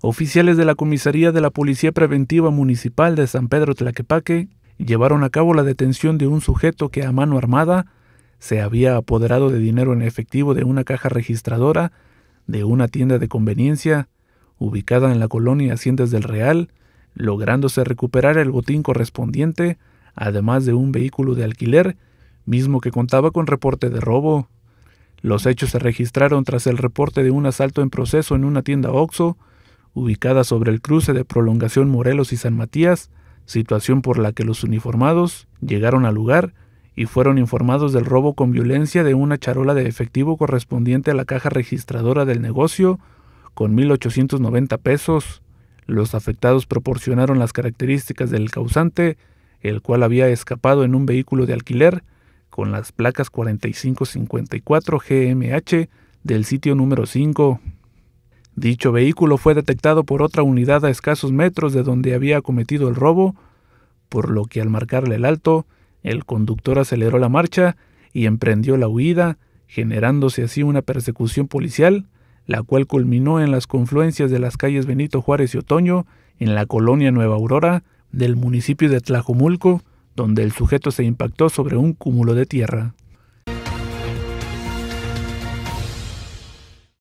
Oficiales de la comisaría de la Policía Preventiva Municipal de San Pedro Tlaquepaque llevaron a cabo la detención de un sujeto que a mano armada se había apoderado de dinero en efectivo de una caja registradora de una tienda de conveniencia ubicada en la colonia Haciendas del Real, lográndose recuperar el botín correspondiente, además de un vehículo de alquiler, mismo que contaba con reporte de robo. Los hechos se registraron tras el reporte de un asalto en proceso en una tienda OXO, ubicada sobre el cruce de Prolongación Morelos y San Matías, situación por la que los uniformados llegaron al lugar y fueron informados del robo con violencia de una charola de efectivo correspondiente a la caja registradora del negocio con 1.890 pesos. Los afectados proporcionaron las características del causante, el cual había escapado en un vehículo de alquiler con las placas 4554 GMH del sitio número 5 Dicho vehículo fue detectado por otra unidad a escasos metros de donde había cometido el robo, por lo que al marcarle el alto, el conductor aceleró la marcha y emprendió la huida, generándose así una persecución policial, la cual culminó en las confluencias de las calles Benito Juárez y Otoño, en la colonia Nueva Aurora, del municipio de Tlajomulco, donde el sujeto se impactó sobre un cúmulo de tierra.